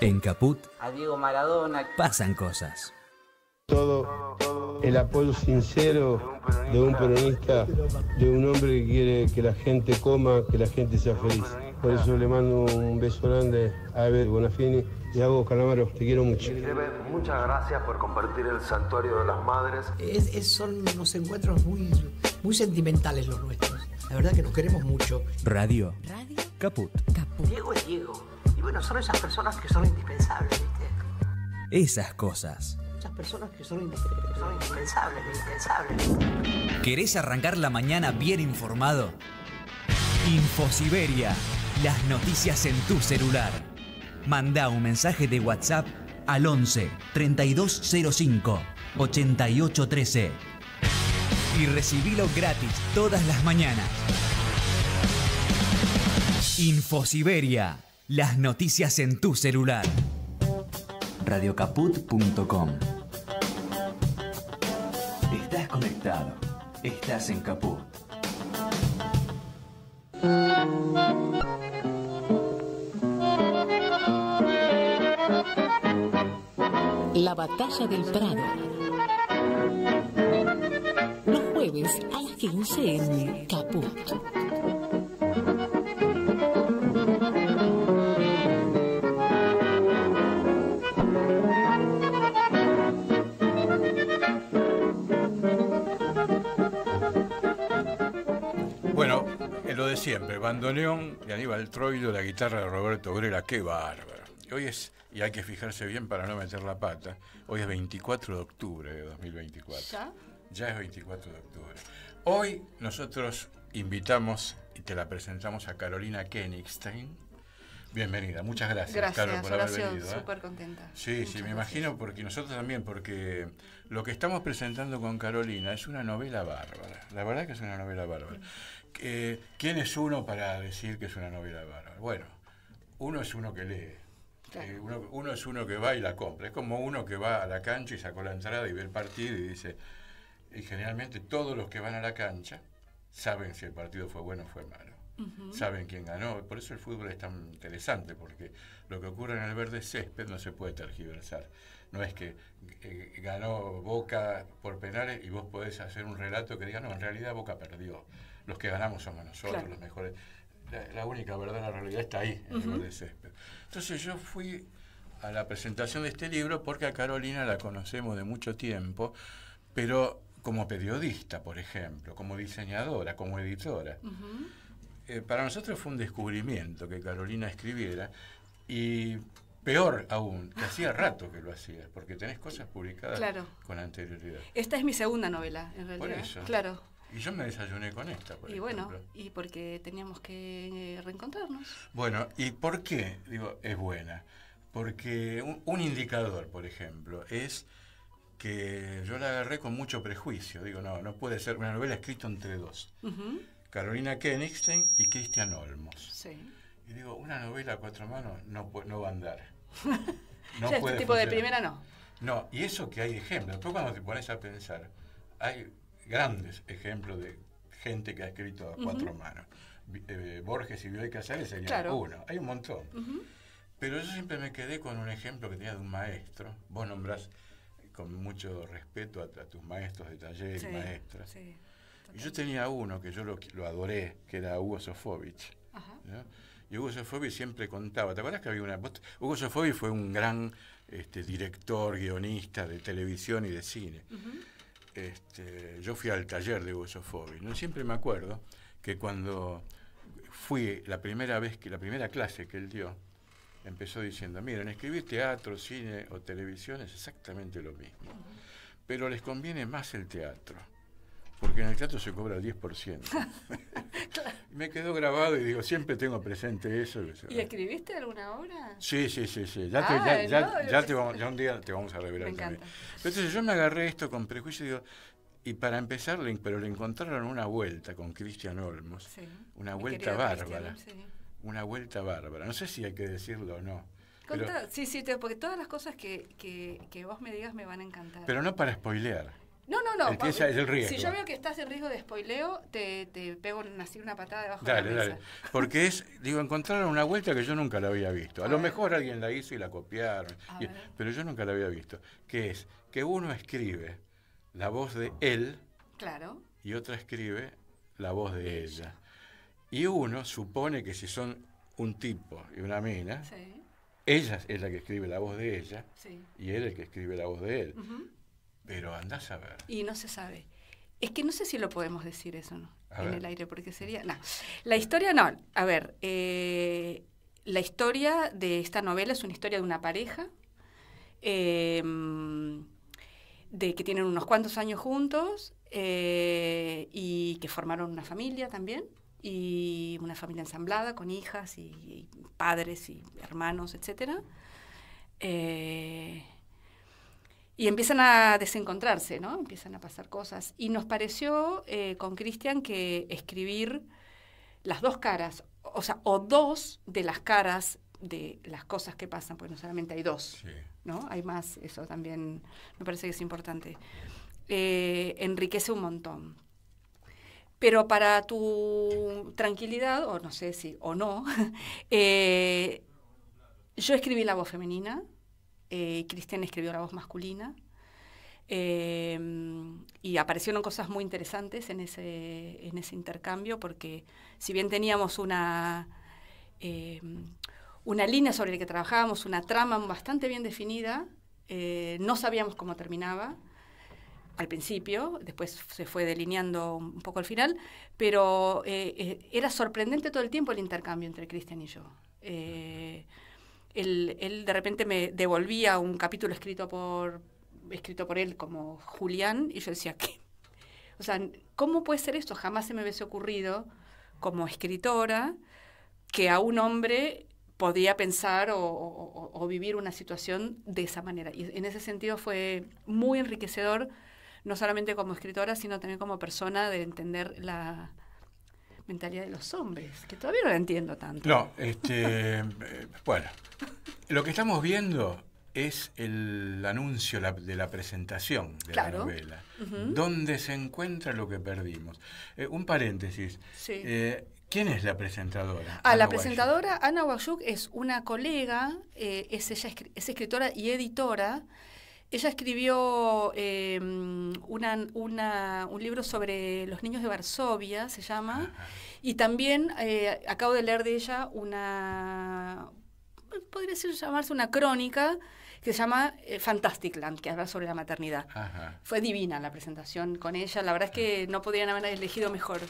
En Caput. a Diego Maradona, pasan cosas. Todo el apoyo sincero de un peronista, de un hombre que quiere que la gente coma, que la gente sea feliz. Por eso le mando un beso grande a Eber Bonafini y a vos, Calamaro. Te quiero mucho. Muchas gracias por compartir el santuario de las madres. son unos encuentros muy, muy sentimentales los nuestros. La verdad que nos queremos mucho. Radio. Radio. Caput. Caput. Diego es Diego bueno, son esas personas que son indispensables, ¿viste? Esas cosas. Esas personas que son, indispensables, indispensables, indispensables. ¿Querés arrancar la mañana bien informado? Infosiberia, las noticias en tu celular. Manda un mensaje de WhatsApp al 11 3205 8813 y recibilo gratis todas las mañanas. Infosiberia. Las noticias en tu celular. Radiocaput.com Estás conectado. Estás en Caput. La batalla del Prado. Los jueves a las 15 en Caput. siempre, bandoneón de Aníbal Troilo, la guitarra de Roberto Obrera, qué bárbaro. Hoy es, y hay que fijarse bien para no meter la pata, hoy es 24 de octubre de 2024. ¿Ya? Ya es 24 de octubre. Hoy nosotros invitamos y te la presentamos a Carolina Kenigstein. Bienvenida, muchas gracias, gracias por haber venido. ¿eh? Súper contenta. Sí, sí, me imagino porque nosotros también, porque lo que estamos presentando con Carolina es una novela bárbara. La verdad que es una novela bárbara. ¿quién es uno para decir que es una novela valor? Bueno, uno es uno que lee. Eh, uno, es uno que va y la compra. Es como uno que va a la cancha y sacó la entrada y ve el partido y dice. Y generalmente todos los que van a la cancha saben si el partido fue bueno o fue malo. Saben quién ganó. Por eso el fútbol es tan interesante, porque lo que ocurre en el verde césped no se puede tergiversar. No es que eh, ganó Boca por penales y vos podés hacer un relato que diga, no, en realidad Boca perdió los que ganamos somos nosotros, los mejores. La, única verdad, la realidad está ahí, en césped. Entonces yo fui a la presentación de este libro porque a Carolina la conocemos de mucho tiempo, pero como periodista, por ejemplo, como diseñadora, como editora. Eh, para nosotros fue un descubrimiento que Carolina escribiera y Peor aún, que hacía rato que lo hacías, porque tenés cosas publicadas con anterioridad. Esta es mi segunda novela, en realidad. Claro. Y yo me desayuné con esta. y bueno, y porque teníamos que eh, reencontrarnos. Bueno, ¿y por qué? Digo, es buena. Porque un, indicador, por ejemplo, es que yo la agarré con mucho prejuicio. Digo, no, no puede ser una novela escrita entre dos. Carolina Kenigstein y Christian Olmos. Sí. Y digo, una novela a cuatro manos no, no va a andar. No o sea, este tipo de primera no. No, y eso que hay ejemplos. Después cuando te pones a pensar, hay grandes ejemplos de gente que ha escrito a cuatro manos. Eh, Borges y Bioy Casares serían uno, hay un montón. Pero yo siempre me quedé con un ejemplo que tenía de un maestro. Vos nombrás con mucho respeto a, tus maestros de taller y maestras. yo tenía uno que yo lo, adoré, que era Hugo Sofovich. Y Hugo Sofovich siempre contaba, ¿te acuerdas que había una... Hugo Sofovich fue un gran este, director, guionista de televisión y de cine este, yo fui al taller de Usofobi ¿no? siempre me acuerdo que cuando fui la primera vez que la primera clase que él dio, empezó diciendo, miren, escribir teatro, cine o televisión es exactamente lo mismo, pero les conviene más el teatro porque en el teatro se cobra el 10%. Me quedó grabado y digo, siempre tengo presente eso. ¿Y escribiste alguna obra? Sí, sí, sí, sí. Ya, ah, ya, ya, un día te vamos a revelar me encanta. Entonces yo me agarré esto con prejuicio y digo, y para empezar, pero le encontraron una vuelta con Cristian Olmos, una vuelta bárbara. Una vuelta bárbara. No sé si hay que decirlo o no. sí, sí, porque todas las cosas que, que vos me digas me van a encantar. Pero no para spoilear. No, no, no. riesgo. Si yo veo que estás en riesgo de spoileo, te, pego así una patada debajo de la mesa. Dale. Porque es, digo, encontraron una vuelta que yo nunca la había visto. A, lo mejor alguien la hizo y la copiaron, pero yo nunca la había visto. Que es que uno escribe la voz de él claro. y otra escribe la voz de ella. Y uno supone que si son un tipo y una mina, ella es la que escribe la voz de ella y él el que escribe la voz de él. Pero andás a ver. Y no se sabe. Es que no sé si lo podemos decir eso, ¿no? en el aire, porque sería... No, la historia no. A ver, eh, la historia de esta novela es una historia de una pareja, em, de que tienen unos cuantos años juntos eh, y que formaron una familia también, y una familia ensamblada con hijas y, padres y hermanos, etc. Eh, y empiezan a desencontrarse, ¿no? Empiezan a pasar cosas. Y nos pareció eh, con Cristian que escribir las dos caras, o sea, o dos de las caras de las cosas que pasan, porque no solamente hay dos, ¿no? Hay más, eso también me parece que es importante. Eh, enriquece un montón. Pero para tu tranquilidad, o no sé si, o no, eh, yo escribí la voz femenina, Cristian eh, escribió la voz masculina. Eh, y aparecieron cosas muy interesantes en ese, intercambio, porque si bien teníamos eh, una, línea sobre la que trabajábamos, una trama bastante bien definida, no sabíamos cómo terminaba al principio, después se fue delineando un poco al final, pero era sorprendente todo el tiempo el intercambio entre Cristian y yo él, de repente me devolvía un capítulo escrito por, escrito por él como Julián, y yo decía, ¿qué? O sea, ¿cómo puede ser esto? Jamás se me hubiese ocurrido como escritora que a un hombre podía pensar o, vivir una situación de esa manera. Y en ese sentido fue muy enriquecedor, no solamente como escritora, sino también como persona, de entender la, mentalidad de los hombres, que todavía no la entiendo tanto. No, este, eh, bueno, lo que estamos viendo es el anuncio de la presentación de la novela, Dónde donde se encuentra lo que perdimos. Eh, un paréntesis. Eh, ¿Quién es la presentadora? Ah, la presentadora Ana Wayuk es una colega, es, ella, es escritora y editora ella escribió em, un libro sobre los niños de Varsovia, se llama, y también eh, acabo de leer de ella una, podría llamarse una crónica que se llama eh, Fantastic Land, que habla sobre la maternidad. Fue divina la presentación con ella, la verdad es que no podrían haber elegido mejor.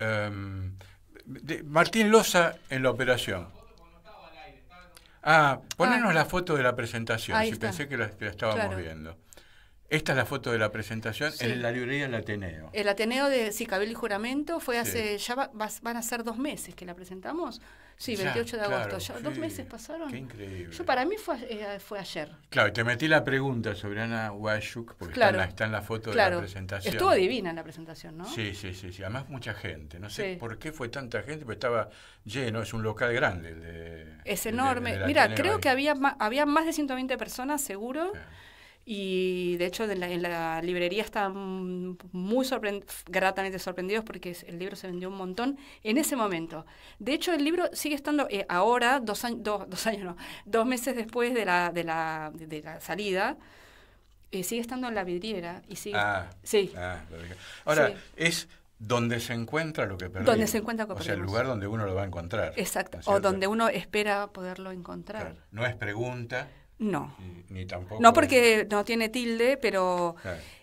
Em, Martín Loza en la operación. Ah, ponernos ah. la foto de la presentación, si pensé que la, estábamos viendo. Esta es la foto de la presentación en la librería del Ateneo. El Ateneo de Cicabel y Juramento fue hace, ya van a ser dos meses que la presentamos. Sí, 28 de agosto. ¿Dos meses pasaron? Qué increíble. Yo, para mí fue, eh, ayer. Claro, te metí la pregunta sobre Ana Washuk, porque está, en la, foto de la presentación. Estuvo divina en la presentación, ¿no? Sí, sí, sí. sí. Además, mucha gente. No sé por qué fue tanta gente, pero estaba lleno. Es un local grande. es enorme. Mira, creo que había, había más de 120 personas, seguro. Y de hecho en la, librería están muy sorprend gratamente sorprendidos porque el libro se vendió un montón en ese momento. De hecho el libro sigue estando eh, ahora, dos, años dos, años dos meses después de la, de la, de la salida, eh, sigue estando en la vidriera. Y sigue, ah. sí. Ah, ahora, es donde se encuentra lo que perdimos. Donde se encuentra O sea, el lugar donde uno lo va a encontrar. Exacto. o donde uno espera poderlo encontrar. No es pregunta, no. Ni tampoco. No, porque no tiene tilde, pero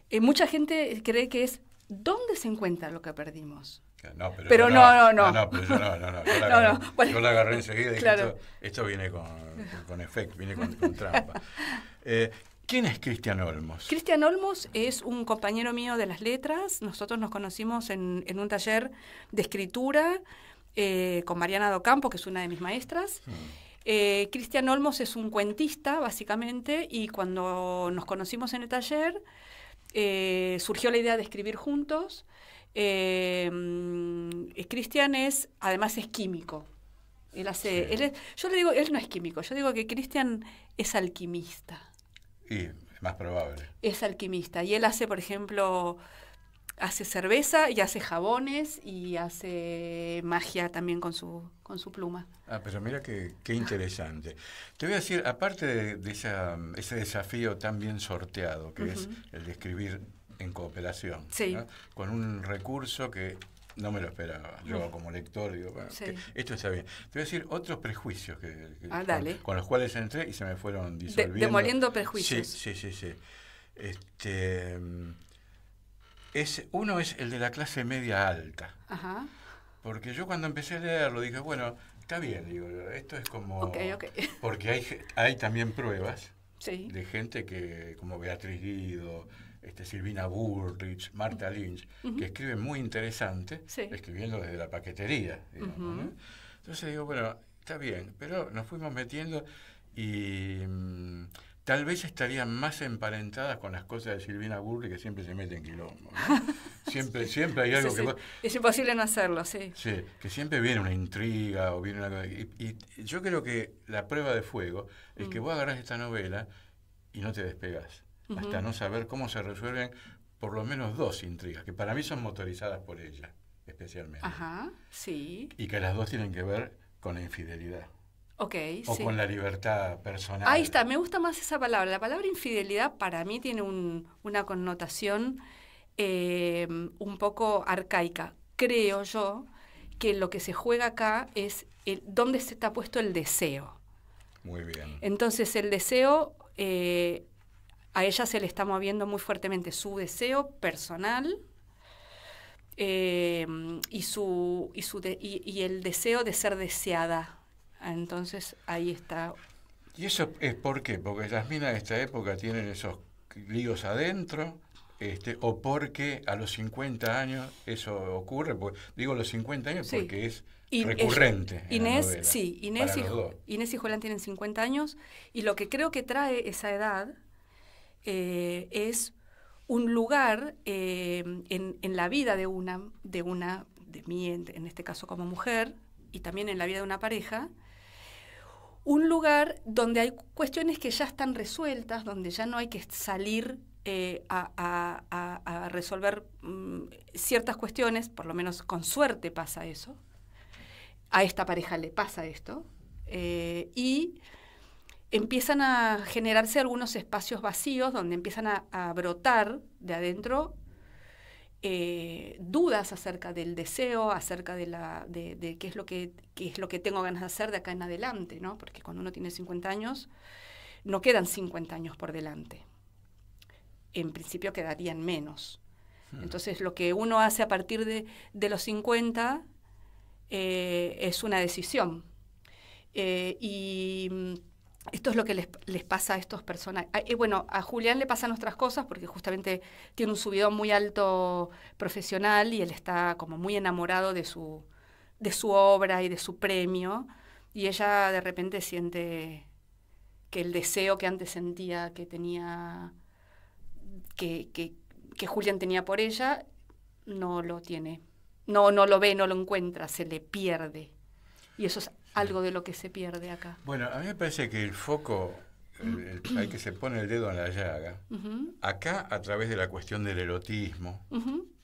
eh, mucha gente cree que es dónde se encuentra lo que perdimos. No, pero, no, no, no, yo no, la, agarré, enseguida y dije, esto, viene con, efecto, viene con, trampa. Eh, ¿Quién es Cristian Olmos? Cristian Olmos es un compañero mío de las letras. Nosotros nos conocimos en, en un taller de escritura eh, con Mariana Docampo, que es una de mis maestras. Mm. Eh, Cristian Olmos es un cuentista, básicamente, y cuando nos conocimos en el taller, eh, surgió la idea de escribir juntos. Eh, Cristian es, además, es químico. Él hace, yo le digo, él no es químico, yo digo que Cristian es alquimista. Y más probable. Es alquimista. Y él hace, por ejemplo, hace cerveza y hace jabones y hace magia también con su, con su pluma. Ah, pero mira qué, interesante. Te voy a decir, aparte de, ese desafío tan bien sorteado, que es el de escribir en cooperación, con un recurso que no me lo esperaba. Yo como lector digo, esto está bien. Te voy a decir otros prejuicios que, ah, con, los cuales entré y se me fueron disolviendo. demoliendo prejuicios. Sí, sí, sí. sí. Este, uno es el de la clase media alta. Porque yo cuando empecé a leerlo dije, bueno, está bien, digo, esto es como... Porque hay, hay también pruebas de gente que, como Beatriz Guido, este, Silvina Burrich, Marta Lynch, que escriben muy interesante, escribiendo desde la paquetería. Entonces digo, bueno, está bien, pero nos fuimos metiendo y... Mm, tal vez estaría más emparentada con las cosas de Silvina Burri que siempre se mete en quilombo. Siempre, siempre hay algo que... Es imposible no hacerlo, sí. Sí, que siempre viene una intriga o viene una... Y, yo creo que la prueba de fuego es que mm. vos agarrás esta novela y no te despegas, hasta no saber cómo se resuelven por lo menos dos intrigas, que para mí son motorizadas por ella, especialmente. Ajá, sí. Y que las dos tienen que ver con la infidelidad o con la libertad personal. Ahí está, me gusta más esa palabra. La palabra infidelidad para mí tiene una connotación em, un poco arcaica. Creo yo que lo que se juega acá es el, dónde se está puesto el deseo. Muy bien. Entonces el deseo, eh, a ella se le está moviendo muy fuertemente su deseo personal, em, y, su, y, el deseo de ser deseada entonces ahí está. ¿Y eso es por qué? Porque las minas de esta época tienen esos líos adentro, este, o porque a los 50 años eso ocurre. Porque, digo los 50 años porque es recurrente. Inés, sí, Inés y, Inés y tienen 50 años y lo que creo que trae esa edad eh, es un lugar eh, en, en, la vida de una, de una, de mí en, este caso como mujer, y también en la vida de una pareja, un lugar donde hay cuestiones que ya están resueltas, donde ya no hay que salir eh, a, resolver mm, ciertas cuestiones, por lo menos con suerte pasa eso, a esta pareja le pasa esto, eh, y empiezan a generarse algunos espacios vacíos donde empiezan a brotar de adentro eh, dudas acerca del deseo, acerca de, la, de, qué, es lo que, es lo que tengo ganas de hacer de acá en adelante, ¿no? Porque cuando uno tiene 50 años, no quedan 50 años por delante. En principio quedarían menos. Hmm. Entonces, lo que uno hace a partir de, los 50 eh, es una decisión. Eh, y mm, esto es lo que les, pasa a estos personajes. Ah, bueno, a Julián le pasan otras cosas porque justamente tiene un subidón muy alto profesional y él está como muy enamorado de su, de su obra y de su premio. Y ella de repente siente que el deseo que antes sentía que tenía, que, Julián tenía por ella, no lo tiene. No, no lo ve, no lo encuentra, se le pierde. Y eso es algo de lo que se pierde acá. Bueno, a mí me parece que el foco, hay que se pone el dedo en la llaga, acá a través de la cuestión del erotismo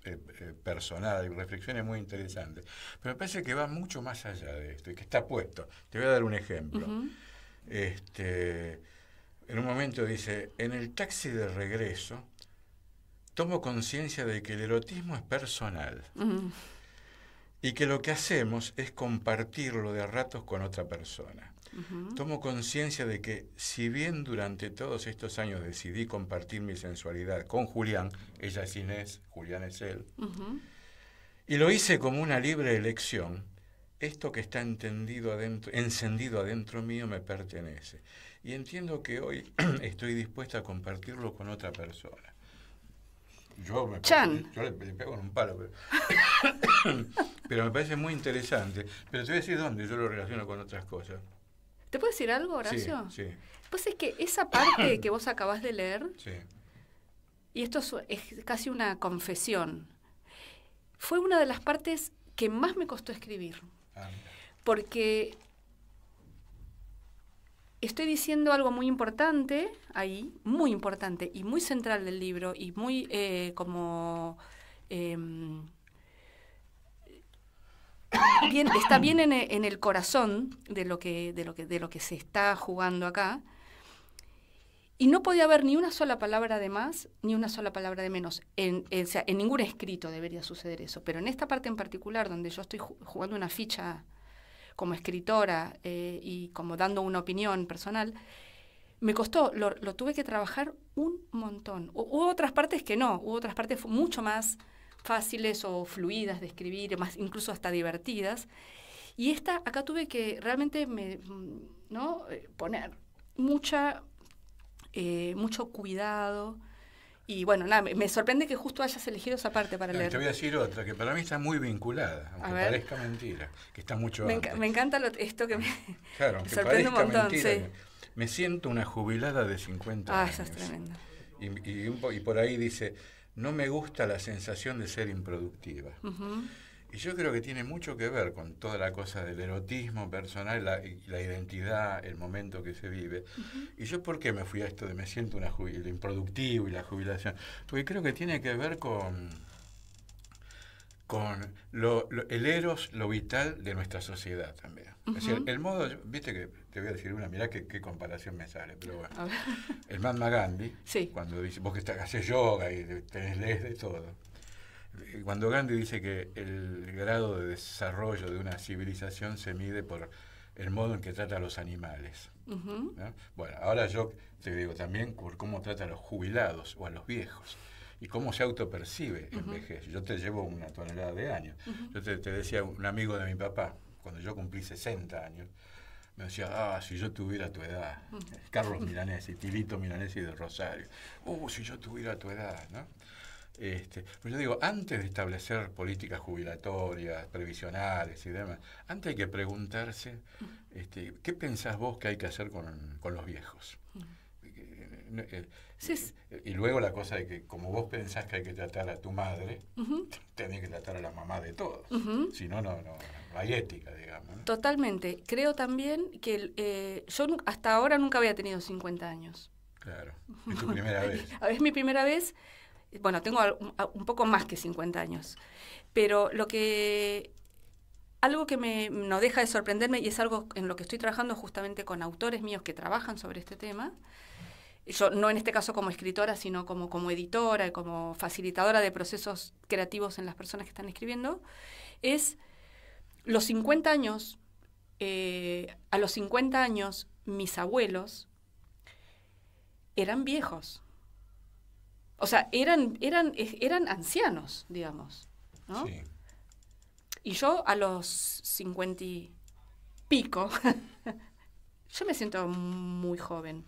eh, eh, personal, hay reflexiones muy interesantes, pero me parece que va mucho más allá de esto y que está puesto. Te voy a dar un ejemplo. este, en un momento dice, en el taxi de regreso, tomo conciencia de que el erotismo es personal y que lo que hacemos es compartirlo de a ratos con otra persona. Tomo conciencia de que si bien durante todos estos años decidí compartir mi sensualidad con Julián, ella es Inés, Julián es él, y lo hice como una libre elección, esto que está entendido adentro, encendido adentro mío me pertenece. Y entiendo que hoy estoy dispuesta a compartirlo con otra persona yo, Chan. le, pego en un palo, pero, me parece muy interesante. Pero te voy a decir dónde yo lo relaciono con otras cosas. ¿Te puedo decir algo, Horacio? Sí, sí. Pues es que esa parte que vos acabás de leer, y esto es, casi una confesión, fue una de las partes que más me costó escribir. Ah, porque estoy diciendo algo muy importante ahí, muy importante y muy central del libro y muy eh, como... Em, está bien e, en, el corazón de lo, que, de, lo que, de lo que se está jugando acá. Y no podía haber ni una sola palabra de más, ni una sola palabra de menos. En, en ningún escrito debería suceder eso. Pero en esta parte en particular, donde yo estoy jugando una ficha como escritora eh, y como dando una opinión personal, me costó, lo, tuve que trabajar un montón. Hubo otras partes que no, hubo otras partes mucho más fáciles o fluidas de escribir, más, incluso hasta divertidas. Y esta acá tuve que realmente ¿no? Eh, poner mucha, eh, mucho cuidado, y bueno, nada, me sorprende que justo hayas elegido esa parte para leer. Te voy a decir otra, que para mí está muy vinculada, aunque parezca mentira, que está mucho me, me encanta lo, esto que me, claro, sorprende un montón. Mentira, me, siento una jubilada de 50 años. Ah, eso es tremendo. Y, y, por ahí dice, no me gusta la sensación de ser improductiva. Y yo creo que tiene mucho que ver con toda la cosa del erotismo personal, la, la identidad, el momento que se vive. ¿Y yo por qué me fui a esto de me siento una improductivo y la jubilación? Porque creo que tiene que ver con, con lo, el eros, lo vital de nuestra sociedad también. el modo, viste que te voy a decir una, mirá qué, comparación me sale, pero bueno. El Mahatma Gandhi, cuando dice, vos que estás, haces yoga y tenés lees de todo, eh, cuando Gandhi dice que el grado de desarrollo de una civilización se mide por el modo en que trata a los animales. Bueno, ahora yo te digo también por cómo trata a los jubilados o a los viejos y cómo se autopercibe en vejez. Yo te llevo una tonelada de años. Yo te, te, decía, un amigo de mi papá, cuando yo cumplí 60 años, me decía, ah, si yo tuviera tu edad, Carlos Milanesi, Tilito Milanesi de Rosario, oh, si yo tuviera tu edad, ¿no? Este, yo digo, antes de establecer políticas jubilatorias, previsionales y demás, antes hay que preguntarse, mm. este, ¿qué pensás vos que hay que hacer con, los viejos? Mm. Eh, eh, y luego la cosa de que como vos pensás que hay que tratar a tu madre, también que tratar a la mamá de todos. Si no, no, hay ética, digamos. Totalmente. Creo también que eh, yo hasta ahora nunca había tenido 50 años. Claro. Es tu primera vez. Es mi primera vez bueno, tengo un poco más que 50 años, pero lo que algo que me, no deja de sorprenderme y es algo en lo que estoy trabajando justamente con autores míos que trabajan sobre este tema, yo no en este caso como escritora, sino como, como editora y como facilitadora de procesos creativos en las personas que están escribiendo, es los 50 años, eh, a los 50 años mis abuelos eran viejos o sea, eran, eran, eran ancianos, digamos. ¿no? Sí. Y yo a los cincuenta y pico, yo me siento muy joven.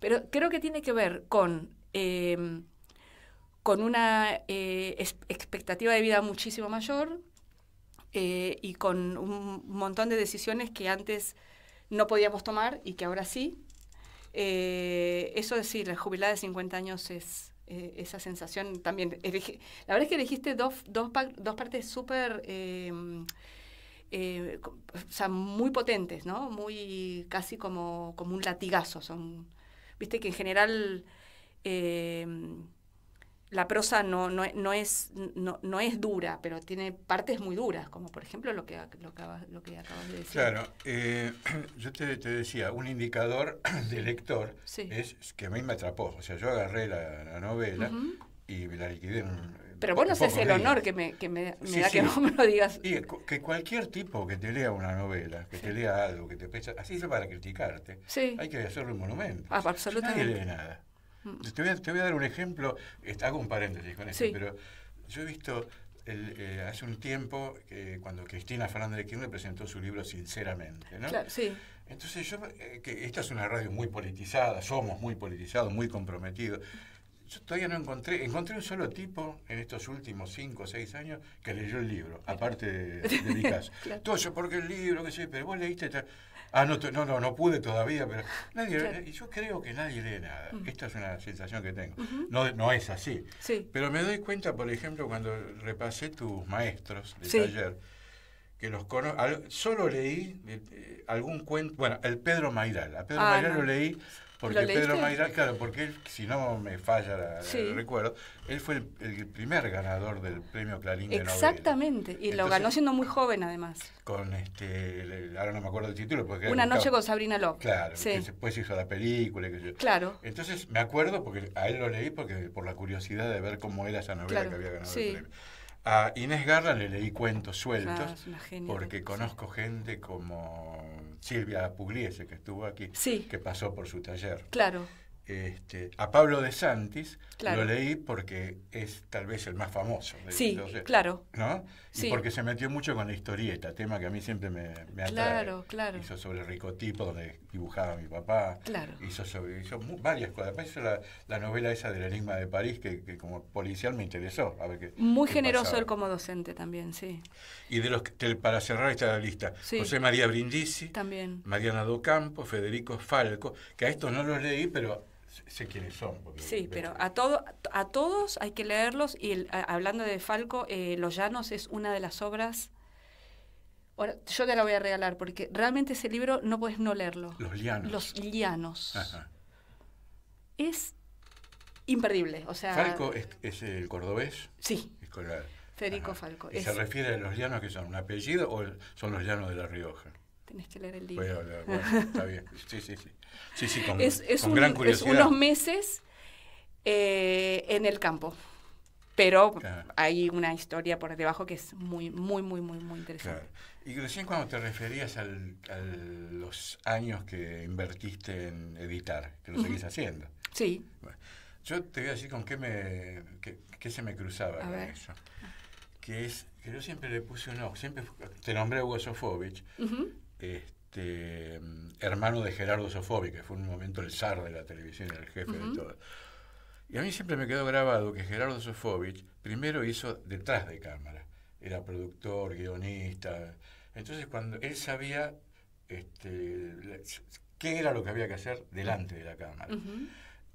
Pero creo que tiene que ver con, em, con una eh, expectativa de vida muchísimo mayor eh, y con un montón de decisiones que antes no podíamos tomar y que ahora sí. Eh, eso decir, la jubilada de 50 años es eh, esa sensación también. la verdad es que elegiste dos, dos, partes súper, eh, eh, o sea, muy potentes, ¿no? Muy casi como, como un latigazo. Son, Viste que en general la prosa no, no, no es, no, es dura, pero tiene partes muy duras, como por ejemplo lo que, lo acabas de decir. Claro, eh, yo te, decía, un indicador de lector es que a mí me atrapó. O sea, yo agarré la, novela y me la liquidé en, pero vos no haces el honor que me, que me, da que no me lo digas. que cualquier tipo que te lea una novela, que te lea algo, que te pesa, así es para criticarte. Hay que hacerle un monumento. Ah, absolutamente. nada. Te voy, a, dar un ejemplo, hago un paréntesis con esto, pero yo he visto eh, hace un tiempo, cuando Cristina Fernández de Kirchner presentó su libro Sinceramente, ¿no? sí. Entonces yo, eh, que esta es una radio muy politizada, somos muy politizados, muy comprometidos. Yo todavía no encontré, encontré un solo tipo en estos últimos 5 o 6 años que leyó el libro, aparte de, mi caso. Todo eso porque el libro, qué sé, pero vos leíste... Ah, no, no, no, no pude todavía, pero nadie, eh, yo creo que nadie lee nada. Esta es una sensación que tengo. no, es así. Sí. Pero me doy cuenta, por ejemplo, cuando repasé tus maestros de ayer, que los conocí, solo leí eh, eh, algún cuento, bueno, el Pedro Mairal. A Pedro ah, lo leí porque Pedro Mayra, claro, porque él, si no me falla la, recuerdo, él fue el, primer ganador del premio Clarín de Exactamente, y lo ganó siendo muy joven además. Con este, ahora no me acuerdo del título. porque Una noche con Sabrina López. Claro, sí. después hizo la película. Claro. Entonces me acuerdo, porque a él lo leí porque por la curiosidad de ver cómo era esa novela que había ganado el premio. A Inés Garra le leí cuentos sueltos, ah, porque conozco gente como Silvia Pugliese, que estuvo aquí, que pasó por su taller. Claro. Este, a Pablo de Santis lo leí porque es tal vez el más famoso. De, sí, claro. Y porque se metió mucho con la historieta, tema que a mí siempre me, me atrae. Claro, claro. Hizo sobre el ricotipo, donde dibujaba mi papá. Hizo, varias cosas. Después hizo la, novela esa del Enigma de París, que, como policial me interesó. A ver qué, muy generoso él como docente también, sí. Y de los para cerrar esta lista, José María Brindisi, también. Mariana Docampo, Federico Falco, que a estos no los leí, pero sé quiénes son. Sí, pero a, todo, a todos hay que leerlos y hablando de Falco, eh, Los Llanos es una de las obras Ahora, yo te la voy a regalar porque realmente ese libro no puedes no leerlo. Los lianos. Los lianos. Ajá. Es imperdible. O sea, ¿Falco es, el cordobés? Sí. Escolar. Federico Falco. ¿Y se refiere a los llanos que son un apellido o son los llanos de La Rioja? Tenés que leer el libro. Voy está bien. Sí, sí, sí. Sí, sí, es, un, unos meses eh, en el campo pero hay una historia por debajo que es muy, muy, muy, muy, muy interesante. Y recién cuando te referías a los años que invertiste en editar, que lo seguís haciendo. Sí. yo te voy a decir con qué, me, se me cruzaba con eso. Que es que yo siempre le puse un ojo, siempre te nombré a Hugo Sofovich, este, mm, hermano de Gerardo Sofovich, que fue en un momento el zar de la televisión, el jefe de todo. Y a mí siempre me quedó grabado que Gerardo Sofovich primero hizo detrás de cámara. Era productor, guionista. Entonces, cuando él sabía este, qué era lo que había que hacer delante de la cámara.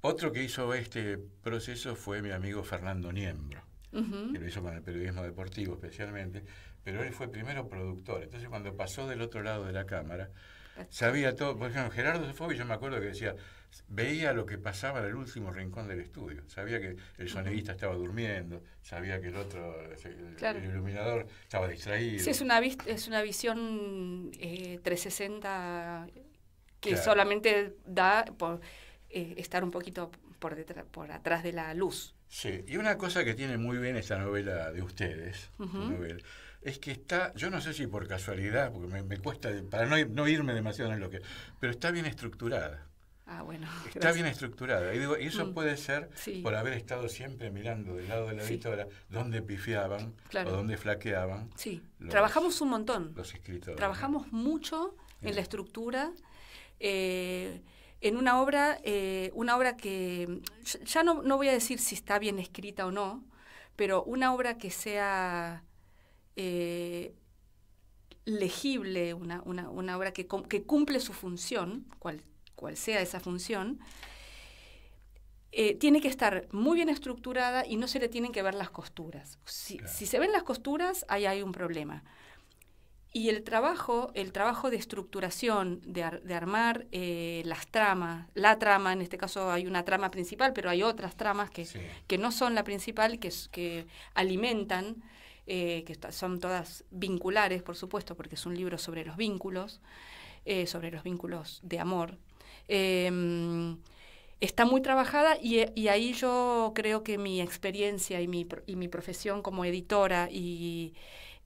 Otro que hizo este proceso fue mi amigo Fernando Niembro, que lo hizo con el periodismo deportivo especialmente, pero él fue primero productor. Entonces, cuando pasó del otro lado de la cámara, sabía todo. Por ejemplo, Gerardo Sofovich, yo me acuerdo que decía, veía lo que pasaba en el último rincón del estudio. Sabía que el sonidista estaba durmiendo, sabía que el otro, el, iluminador, estaba distraído. Sí, es una, es una visión eh, 360 que solamente da por eh, estar un poquito por, detrás, por atrás de la luz. Sí, y una cosa que tiene muy bien esta novela de ustedes, es que está, yo no sé si por casualidad, porque me, cuesta, para no, no irme demasiado en lo que, pero está bien estructurada. Ah, está bien estructurada. Y eso mm, puede ser por haber estado siempre mirando del lado de la editora dónde pifiaban o dónde flaqueaban. Sí, trabajamos un montón. Los Trabajamos mucho en la estructura. Eh, en una obra, eh, una obra que ya no, no, voy a decir si está bien escrita o no, pero una obra que sea eh, legible, una, una obra que, cumple su función, cual cual sea esa función, eh, tiene que estar muy bien estructurada y no se le tienen que ver las costuras. Si, se ven las costuras, ahí hay un problema. Y el trabajo, el trabajo de estructuración, de, armar eh, las tramas, la trama, en este caso hay una trama principal, pero hay otras tramas que, no son la principal, que, que alimentan, eh, que son todas vinculares, por supuesto, porque es un libro sobre los vínculos, sobre los vínculos de amor, Em, está muy trabajada y, ahí yo creo que mi experiencia y mi, profesión como editora y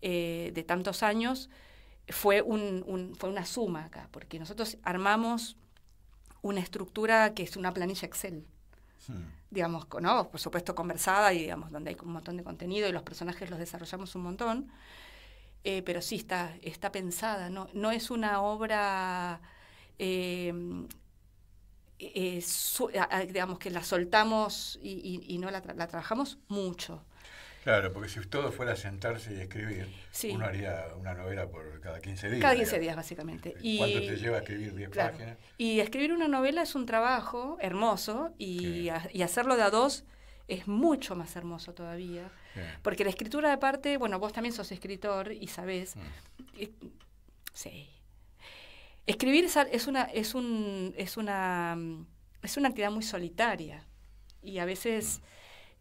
eh, de tantos años fue, una suma acá, porque nosotros armamos una estructura que es una planilla Excel. digamos, por supuesto conversada y digamos, donde hay un montón de contenido y los personajes los desarrollamos un montón, eh, pero sí está, está pensada, ¿no? no es una obra eh, eh, eh, digamos que la soltamos y, no la, trabajamos mucho. Claro, porque si todo fuera a sentarse y escribir, uno haría una novela por cada 15 días. Cada 15 días, básicamente. Y, ¿Cuánto te lleva a escribir 10 páginas? Y escribir una novela es un trabajo hermoso y, hacerlo de a dos es mucho más hermoso todavía. Porque la escritura, de parte bueno, vos también sos escritor y sabés. Mm. Eh, sí Escribir es, una, es, un, es, una, mm, es una actividad muy solitaria y a veces mm.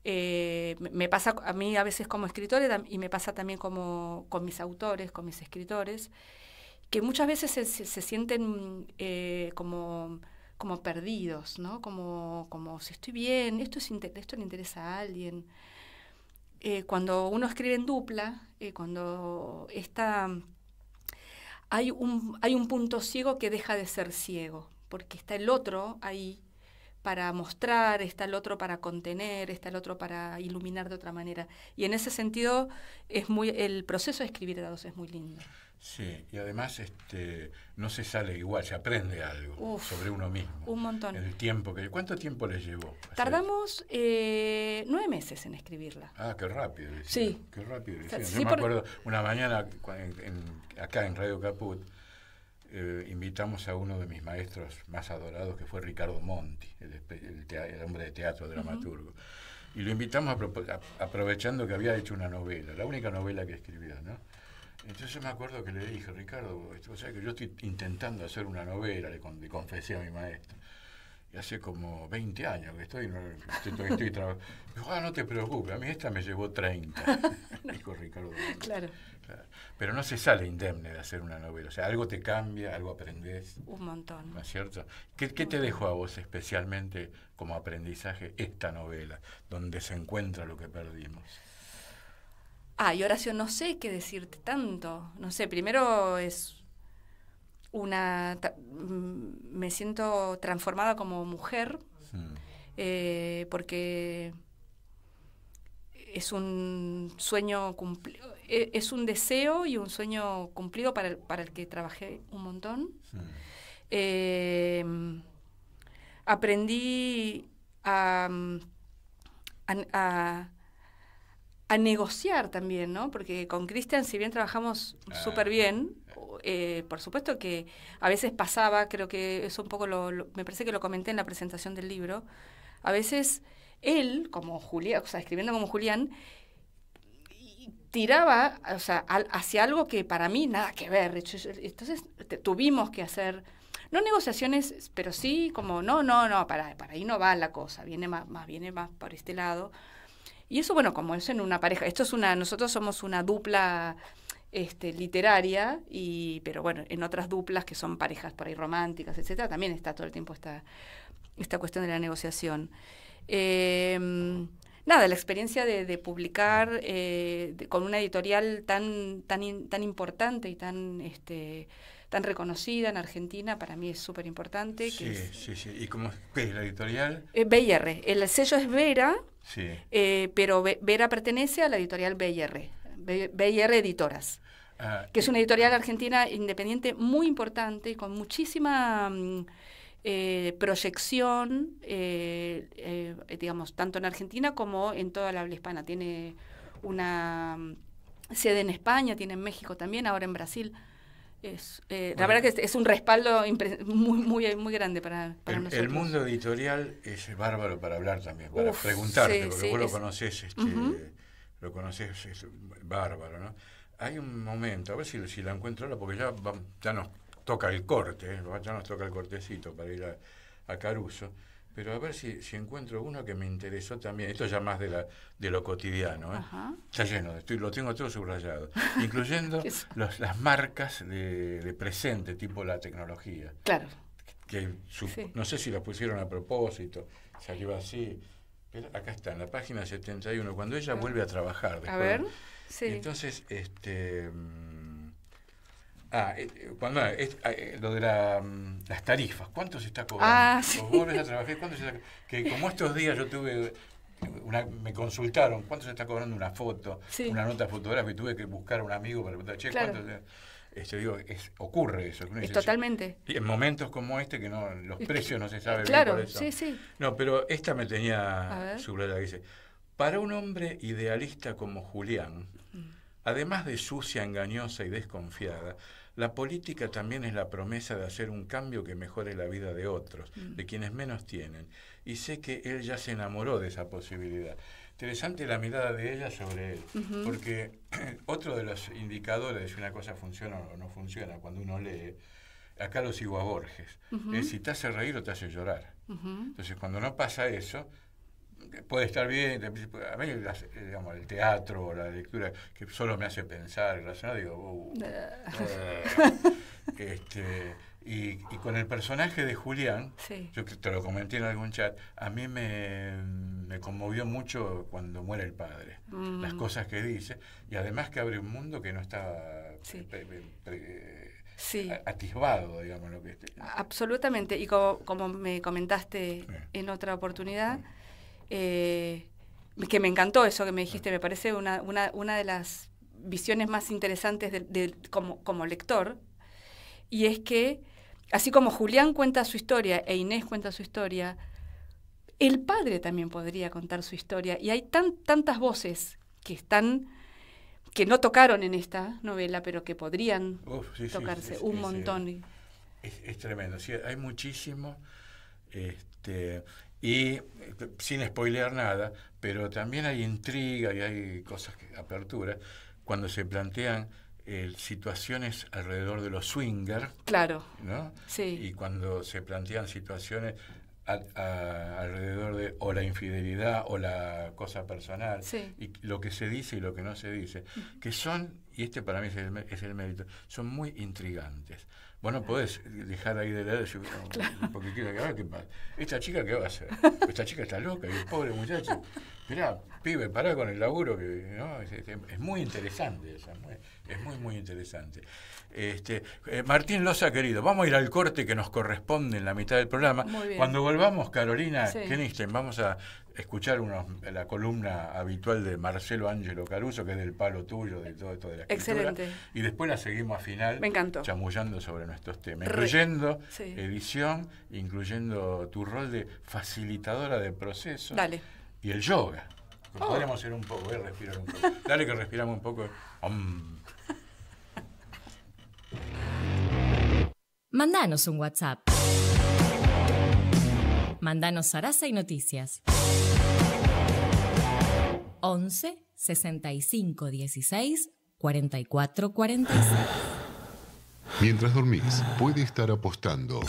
eh, me pasa a mí a veces como escritora y me pasa también como con mis autores, con mis escritores, que muchas veces se, sienten eh, como, como perdidos, ¿no? Como, como si estoy bien, esto, le interesa a alguien. Eh, cuando uno escribe en dupla, cuando esta hay un, hay un punto ciego que deja de ser ciego, porque está el otro ahí para mostrar, está el otro para contener, está el otro para iluminar de otra manera. Y en ese sentido, es muy, el proceso de escribir dados es muy lindo. Sí, y además este, no se sale igual, se aprende algo sobre uno mismo. Un montón. El tiempo que, ¿Cuánto tiempo les llevó? Tardamos eh, nueve meses en escribirla. Ah, qué rápido. sí. Qué rápido. sí, me acuerdo una mañana acá en Radio Caput. Eh, invitamos a uno de mis maestros más adorados, que fue Ricardo Monti, el, hombre de teatro dramaturgo. Y lo invitamos aprovechando que había hecho una novela, la única novela que escribió, ¿no? Entonces me acuerdo que le dije, Ricardo, o sea que yo estoy intentando hacer una novela, le, confesé a mi maestro. Y hace como 20 años que estoy, no, estoy, trabajando. Ah, no te preocupes, a mí esta me llevó 30, dijo Ricardo. Claro. Pero no se sale indemne de hacer una novela, o sea, algo te cambia, algo aprendes. Un montón. ¿No es cierto? ¿Qué, qué te dejó a vos especialmente como aprendizaje esta novela, donde se encuentra lo que perdimos? ay, y Horacio, no sé qué decirte tanto. No sé, primero es una... Mm, me siento transformada como mujer, eh, porque es un sueño cumplido, e, es un deseo y un sueño cumplido para el, que trabajé un montón. Em, aprendí a mm, a negociar también, ¿no? Porque con Cristian, si bien trabajamos ah. súper bien, eh, por supuesto que a veces pasaba, creo que es un poco lo, me parece que lo comenté en la presentación del libro, a veces él, como Julián, o sea, escribiendo como Julián, tiraba o hacia algo que para mí nada que ver. Entonces tuvimos que hacer, no negociaciones, pero sí como, no, no, no, para, para ahí no va la cosa, viene más, más viene más por este lado y eso, bueno, como es en una pareja, esto es una, nosotros somos una dupla este, literaria, y, pero bueno, en otras duplas que son parejas por ahí románticas, etcétera, también está todo el tiempo esta, esta cuestión de la negociación. Em, nada, la experiencia de, publicar eh, con una editorial tan, tan, tan importante y tan este, tan reconocida en Argentina, para mí es súper importante. Sí, sí, sí. ¿Y cómo es la editorial? Eh, BIR. El sello es Vera, eh, pero Vera pertenece a la editorial BR, BR Editoras. Ah, que es una editorial argentina independiente muy importante, con muchísima mm, eh, proyección, digamos, tanto en Argentina como en toda la habla hispana. Tiene una mm, sede en España, tiene en México también, ahora en Brasil es, eh, la verdad que es, un respaldo muy, muy, muy grande para, el, nosotros. El mundo editorial es bárbaro para hablar también, para preguntarte, porque vos lo conocés, este, lo conoces es bárbaro, ¿no? Hay un momento, a ver si, si la encuentro ahora, porque ya, ya nos toca el corte, ¿eh? ya nos toca el cortecito para ir a Caruso pero a ver si, encuentro uno que me interesó también. Esto ya más de, la, de lo cotidiano. ¿eh? Está lleno, estoy, lo tengo todo subrayado. Incluyendo las marcas de, presente, tipo la tecnología. Claro. Que no sé si las pusieron a propósito, Se salió así. Pero acá está, en la página 71, cuando ella vuelve a trabajar. Después, a ver, sí. Entonces, este mm, Ah, eh, eh, cuando, eh, es, ah, lo de mm, las tarifas, ¿cuánto se está cobrando? Ah, sí. a trabajar, ¿cuánto se Que como estos días yo tuve, una, me consultaron, ¿cuánto se está cobrando una foto, una nota fotográfica? Y tuve que buscar a un amigo para preguntar, che, ¿cuánto? Yo este, digo, ocurre eso. totalmente. Y en momentos como este que no los precios no se saben. claro, bien por eso. Sí, sí. No, pero esta me tenía subrayada. Dice, para un hombre idealista como Julián, mm. además de sucia, engañosa y desconfiada, la política también es la promesa de hacer un cambio que mejore la vida de otros, mm. de quienes menos tienen. Y sé que él ya se enamoró de esa posibilidad. Interesante la mirada de ella sobre él, porque otro de los indicadores de si una cosa funciona o no funciona cuando uno lee, acá lo sigo a Borges, es si te hace reír o te hace llorar. Entonces, cuando no pasa eso, puede estar bien, a mí el teatro, la lectura, que solo me hace pensar, uh, uh, eh, este, y, con el personaje de Julián, yo te lo comenté en algún chat, a mí me, conmovió mucho cuando muere el padre, las mm. cosas que dice, y además que abre un mundo que no está eh, atisbado, digamos. Lo que, este, Absolutamente, y como, como me comentaste en otra oportunidad, eh, que me encantó eso que me dijiste, me parece una, una, de las visiones más interesantes como, lector, y es que, así como Julián cuenta su historia e Inés cuenta su historia, el padre también podría contar su historia, y hay tan, tantas voces que están que no tocaron en esta novela, pero que podrían tocarse un montón. Es, es, tremendo, hay muchísimo. Este, y eh, sin spoilear nada, pero también hay intriga y hay cosas que apertura cuando se plantean eh, situaciones alrededor de los swingers. Claro. Y cuando se plantean situaciones alrededor de o la infidelidad o la cosa personal, y lo que se dice y lo que no se dice, que son, y este para mí es es el mérito, son muy intrigantes. Bueno, podés dejar ahí de lado porque quiero qué pasa. esta chica qué va a hacer, esta chica está loca, y el pobre muchacho, mirá, pibe, pará con el laburo que es, muy interesante es muy muy interesante. Este, Martín eh, Martín Loza querido, vamos a ir al corte que nos corresponde en la mitad del programa. Cuando volvamos, Carolina sí. vamos a escuchar la columna habitual de Marcelo Ángelo Caruso, que es del palo tuyo, de todo esto de la escritura. Excelente. Y después la seguimos a final. Me encantó. Chamullando sobre nuestros temas, incluyendo edición, incluyendo tu rol de facilitadora de procesos. Dale. Y el yoga. Oh. Podríamos hacer un poco, voy a respirar un poco. Dale que respiramos un poco. Om. Mandanos un WhatsApp. Mandanos Sarasa y Noticias. 11 65 16 44 46. Mientras dormís, puede estar apostando.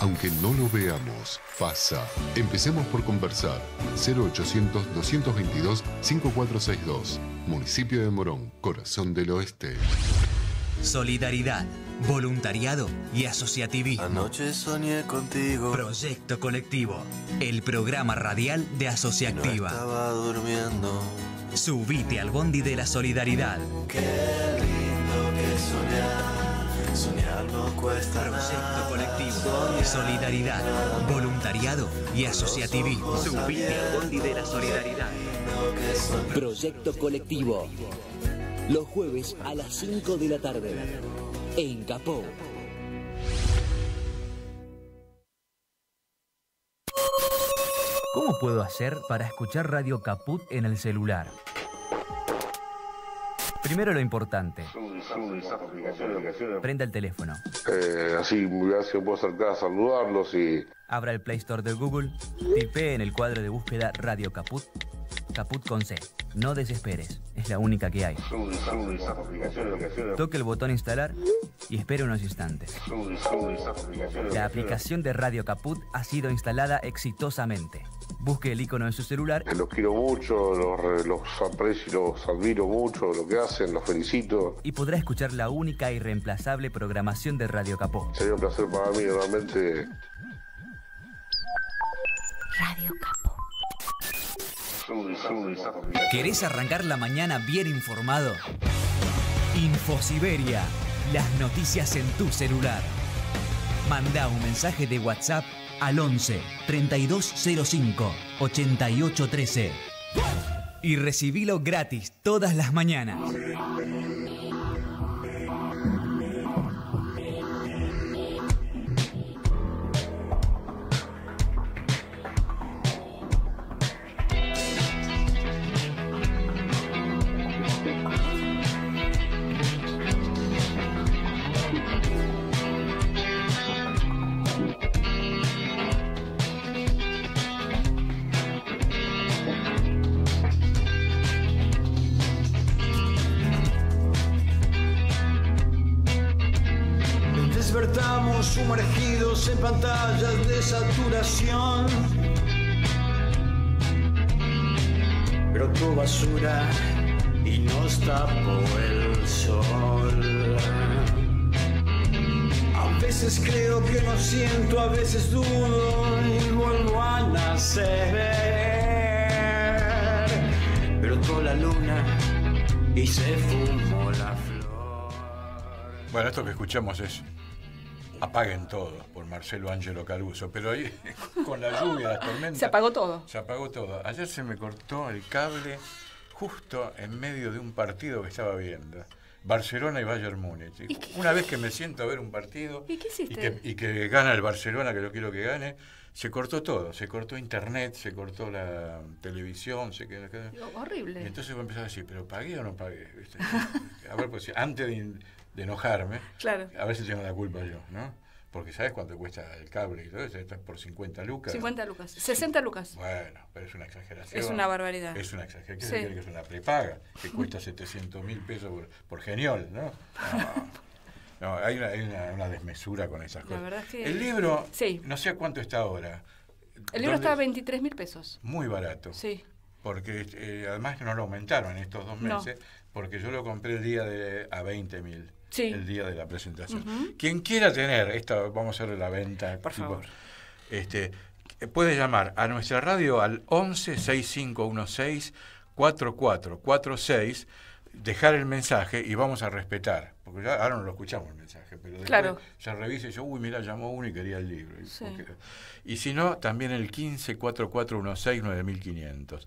Aunque no lo veamos, pasa. Empecemos por conversar. 0800-222-5462. Municipio de Morón, Corazón del Oeste. Solidaridad voluntariado y asociativismo. Anoche soñé contigo. Proyecto Colectivo, el programa radial de asociativa Subite al bondi de la solidaridad. Qué lindo que soñar, soñar cuesta Proyecto Colectivo, solidaridad, voluntariado y asociativismo. Subite al bondi de la solidaridad. Proyecto Colectivo. Los jueves a las 5 de la tarde en Capó. ¿Cómo puedo hacer para escuchar Radio Caput en el celular? Primero lo importante. Prenda el teléfono. Eh, así, acercar a saludarlos y... Abra el Play Store de Google, tipee en el cuadro de búsqueda Radio Caput, Caput con C. No desesperes, es la única que hay. Toque el botón instalar y espere unos instantes. La aplicación de Radio Caput ha sido instalada exitosamente. Busque el icono en su celular. Los quiero mucho, los, aprecio, los admiro mucho, lo que hacen, los felicito. Y podrá escuchar la única y reemplazable programación de Radio Capó. Sería un placer para mí realmente. Radio Capó. ¿Querés arrancar la mañana bien informado? Infosiberia, las noticias en tu celular. Manda un mensaje de WhatsApp al 11 3205 8813 y recibilo gratis todas las mañanas. escuchamos es Apaguen todo por Marcelo Ángelo Caruso, pero ahí, con la lluvia, las tormentas... Se apagó todo. Se apagó todo. Ayer se me cortó el cable justo en medio de un partido que estaba viendo. Barcelona y Bayern Múnich. Una vez que me siento a ver un partido ¿Y, que, gana el Barcelona, que lo quiero que gane, se cortó todo. Se cortó internet, se cortó la televisión, se quedó... Horrible. entonces voy a a decir, ¿pero pagué o no pagué? a ver, pues antes de, de enojarme, claro. a veces tengo la culpa yo, ¿no? Porque ¿sabes cuánto cuesta el cable y todo eso? Esto es por 50 lucas. 50 lucas, 60 lucas. Bueno, pero es una exageración. Es una barbaridad. Es una exageración. que es una prepaga? Que cuesta 700 mil pesos por, genial, ¿no? no. hay, una, desmesura con esas cosas. La verdad es que el libro, no sé a cuánto está ahora. El libro está a 23 mil pesos. Muy barato. Sí. Porque eh, además no lo aumentaron en estos dos meses, porque yo lo compré el día de a 20 mil el día de la presentación. Quien quiera tener, esta, vamos a hacer la venta. Por Este, eh, puede llamar a nuestra radio al 11 6516 4446 dejar el mensaje y vamos a respetar. Porque ahora no lo escuchamos el mensaje, pero claro. Ya revisa yo, uy, mira, llamó uno y quería el libro. y si no, también el 15 4416 9500.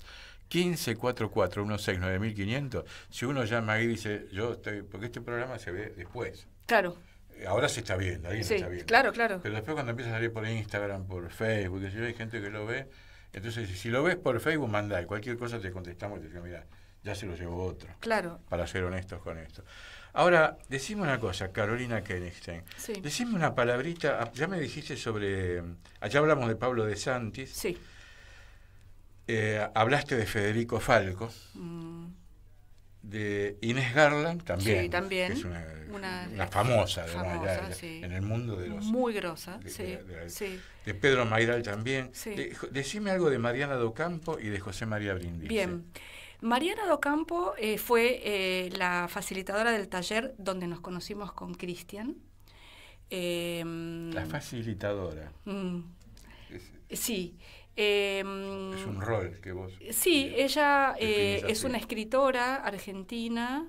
1544 169500. Si uno llama y dice, yo estoy. Porque este programa se ve después. Claro. Eh, ahora se está viendo, ahí se está viendo. Claro, claro. Pero después cuando empieza a salir por Instagram, por Facebook, si hay gente que lo ve. Entonces, si lo ves por Facebook, mandá. Cualquier cosa te contestamos y te digo, mira, ya se lo llevó otro. Claro. Para ser honestos con esto. Ahora, decime una cosa, Carolina Kenningstein. Sí. Decime una palabrita. Ah, ya me dijiste sobre. Allá ah, hablamos de Pablo de Santis. Sí. Eh, hablaste de Federico Falco, mm. de Inés Garland también. también. es una, famosa, en el mundo de los. Muy grosa, de, Pedro Mayral también. decime algo de Mariana Docampo y de José María Brindisi. Bien. Mariana Docampo eh, fue eh, la facilitadora del taller donde nos conocimos con Cristian. la em, facilitadora. Mm. sí, Em, es un rol que vos. Sí, eh, ella eh, es una escritora argentina,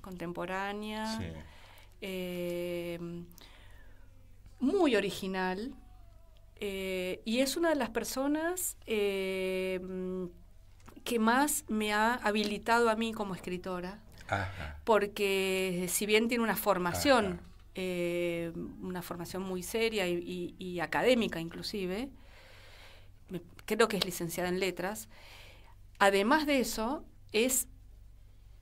contemporánea, em, muy original, eh, y es una de las personas em, que más me ha habilitado a mí como escritora, porque si bien tiene una formación, una formación muy seria y académica inclusive, creo que es licenciada en letras. Además de eso, es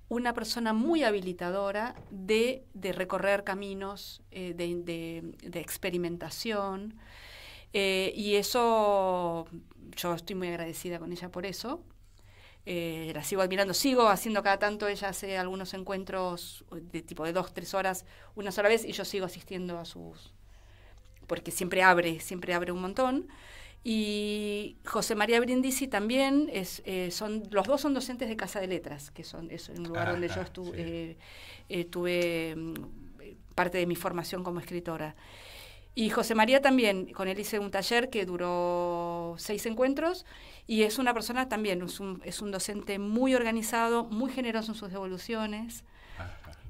una persona muy habilitadora de, recorrer caminos, eh, de, experimentación. Eh, y eso, yo estoy muy agradecida con ella por eso. Eh, la sigo admirando, sigo haciendo cada tanto, ella hace algunos encuentros de tipo de dos, tres horas, una sola vez, y yo sigo asistiendo a sus, porque siempre abre, siempre abre un montón. Y José María Brindisi también, es, eh, son, los dos son docentes de Casa de Letras, que son, es un lugar ah, donde yo estuve, eh, eh, tuve mm, parte de mi formación como escritora. Y José María también, con él hice un taller que duró seis encuentros y es una persona también, es un, docente muy organizado, muy generoso en sus devoluciones.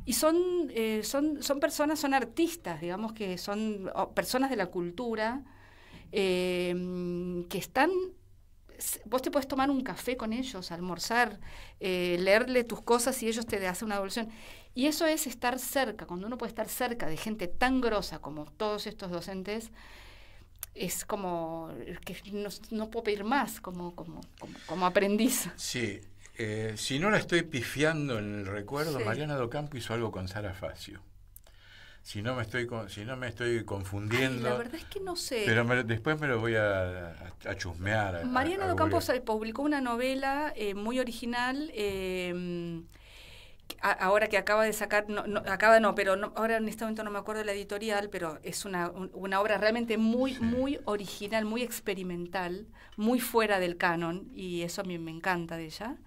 y son, son, son personas, son artistas, digamos que son personas de la cultura Em, que están vos te puedes tomar un café con ellos, almorzar, eh, leerle tus cosas y ellos te hacen una devolución. Y eso es estar cerca, cuando uno puede estar cerca de gente tan grosa como todos estos docentes, es como que no, puedo pedir más como, como, como, aprendiz. Sí, eh, si no la estoy pifiando en el recuerdo, Mariana Docampo hizo algo con Sara Facio si no me estoy si no me estoy confundiendo. la verdad es que no sé. Pero después me lo voy a, a, chusmear. Mariano de Campos eh, publicó una novela eh, muy original. Em, ahora que acaba de sacar, no, acaba no, pero ahora en este momento no me acuerdo de la editorial, pero es una, una obra realmente muy, muy original, muy experimental, muy fuera del canon, y eso a mí me encanta de ella.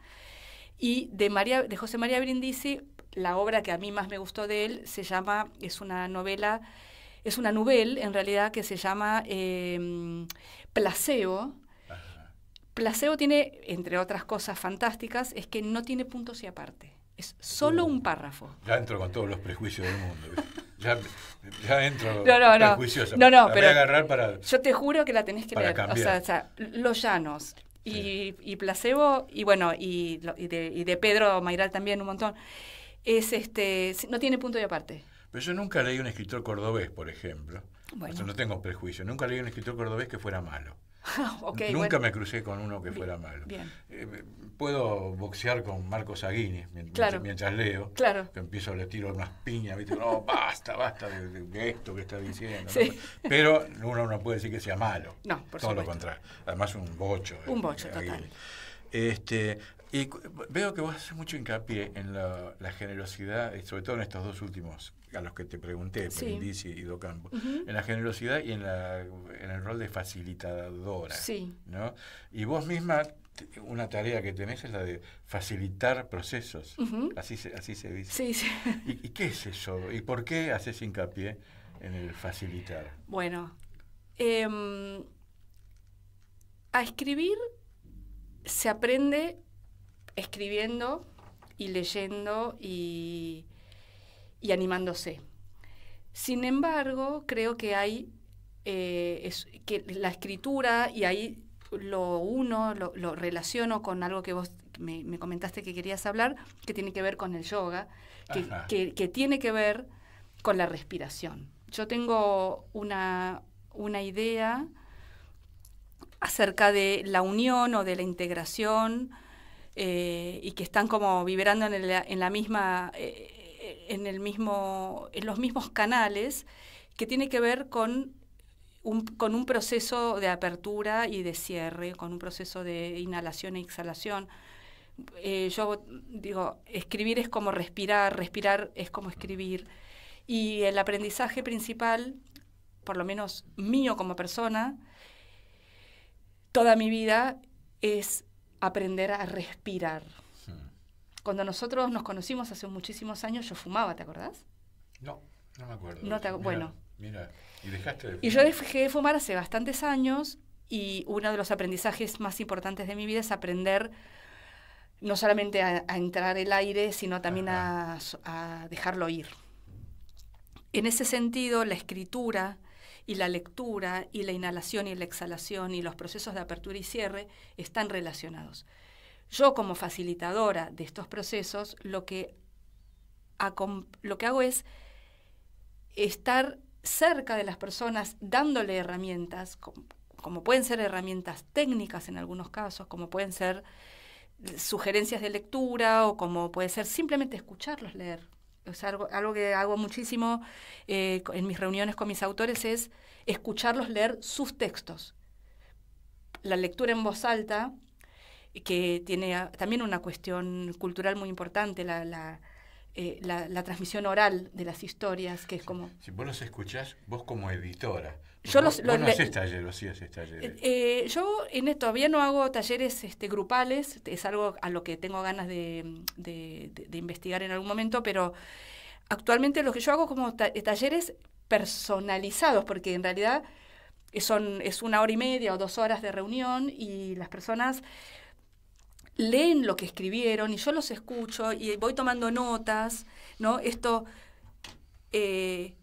Y de, María, de José María Brindisi, la obra que a mí más me gustó de él se llama, es una novela, es una novela en realidad que se llama Placebo em, Placebo tiene, entre otras cosas fantásticas, es que no tiene puntos y aparte. Es solo un párrafo. Ya entro con todos los prejuicios del mundo. ya, ya, entro no, no, No, no, pero Yo te juro que la tenés que leer. Los Llanos, y, Placebo, y bueno, y, de, Pedro Mayral también un montón es este, no tiene punto de aparte. Pero yo nunca leí un escritor cordobés, por ejemplo. no tengo prejuicio. Nunca leí un escritor cordobés que fuera malo. Nunca me crucé con uno que fuera malo. Eh, puedo boxear con Marco Saguini mientras, mientras, leo. Claro. Que empiezo, le tiro unas piñas, No, basta, basta de, esto que está diciendo. Pero uno no puede decir que sea malo. No, por Todo lo contrario. Además, un bocho. Un eh, bocho, total. Este, y veo que vos haces mucho hincapié en la, generosidad, eh, sobre todo en estos dos últimos, a los que te pregunté, Brindisi y Docampo, en la generosidad y en, la, en el rol de facilitadora. Sí. Y vos misma, una tarea que tenés es la de facilitar procesos, así, se, así dice. Sí, sí. ¿Y, qué es eso? ¿Y por qué haces hincapié en el facilitar? Bueno, em, a escribir se aprende escribiendo y leyendo y, animándose. Sin embargo, creo que hay eh, que la escritura, y ahí lo uno, lo, relaciono con algo que vos me, comentaste que querías hablar, que tiene que ver con el yoga, que, tiene que ver con la respiración. Yo tengo una idea acerca de la unión o de la integración eh, y que están como vibrando en, la misma, eh, en, el mismo, en los mismos canales, que tiene que ver con un, con un proceso de apertura y de cierre, con un proceso de inhalación e exhalación. Eh, yo digo, escribir es como respirar, respirar es como escribir. Y el aprendizaje principal, por lo menos mío como persona, toda mi vida, es aprender a respirar. Cuando nosotros nos conocimos hace muchísimos años, yo fumaba, ¿te acordás? No, no me acuerdo. bueno. y dejaste Y yo dejé de fumar hace bastantes años y uno de los aprendizajes más importantes de mi vida es aprender no solamente a, entrar el aire, sino también a, a, dejarlo ir. En ese sentido, la escritura y la lectura y la inhalación y la exhalación y los procesos de apertura y cierre están relacionados. Yo como facilitadora de estos procesos lo que, lo que hago es estar cerca de las personas dándole herramientas, como pueden ser herramientas técnicas en algunos casos, como pueden ser sugerencias de lectura o como puede ser simplemente escucharlos leer, algo, algo que hago muchísimo eh, en mis reuniones con mis autores, es escucharlos leer sus textos. La lectura en voz alta, que tiene ah, también una cuestión cultural muy importante, la, la, eh, la, la transmisión oral de las historias, que es como... Si vos los escuchás, vos como editora, yo los, los, no eh, eh, yo en, todavía no hago talleres este, grupales, es algo a lo que tengo ganas de, investigar en algún momento, pero actualmente lo que yo hago como eh, talleres personalizados, porque en realidad son, es una hora y media o dos horas de reunión y las personas leen lo que escribieron y yo los escucho y voy tomando notas, ¿no? Esto... Eh,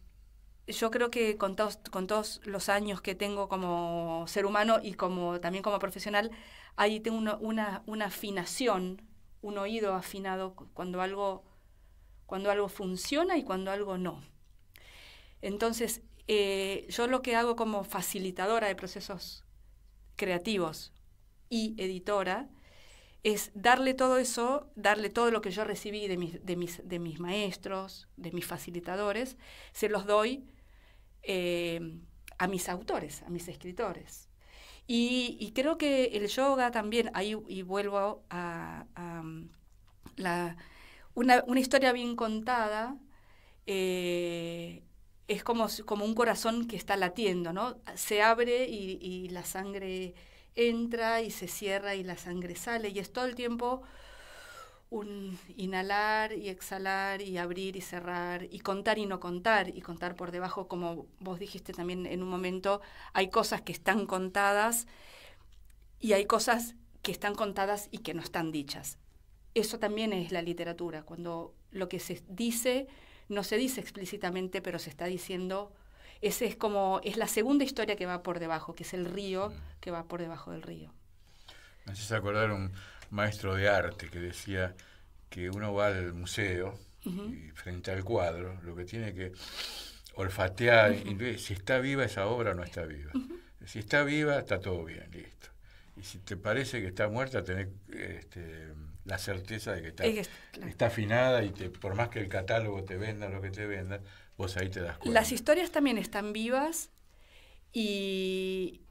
yo creo que con todos, los años que tengo como ser humano y como también como profesional, ahí tengo una, afinación, un oído afinado cuando algo, cuando algo funciona y cuando algo no. Entonces, eh, yo lo que hago como facilitadora de procesos creativos y editora es darle todo eso, darle todo lo que yo recibí de mis maestros, de mis facilitadores, se los doy eh, a mis autores, a mis escritores. Y, creo que el yoga también, ahí y vuelvo a, mm, una, historia bien contada, eh, es como, como un corazón que está latiendo, ¿no? Se abre y, y la sangre entra y se cierra y la sangre sale y es todo el tiempo un inhalar y exhalar y abrir y cerrar y contar y no contar y contar por debajo, como vos dijiste también en un momento, hay cosas que están contadas y hay cosas que están contadas y que no están dichas. Eso también es la literatura, cuando lo que se dice no se dice explícitamente, pero se está diciendo, ese es como, es la segunda historia que va por debajo, que es el río mm. que va por debajo del río. Me acordar un, maestro de arte que decía que uno va al museo y frente al cuadro, lo que tiene que olfatear, si está viva esa obra no está viva. Si está viva, está todo bien, listo. Y si te parece que está muerta, tenés este, la certeza de que está, afinada y te, por más que el catálogo te venda lo que te venda, vos ahí te das cuenta. Las historias también están vivas y,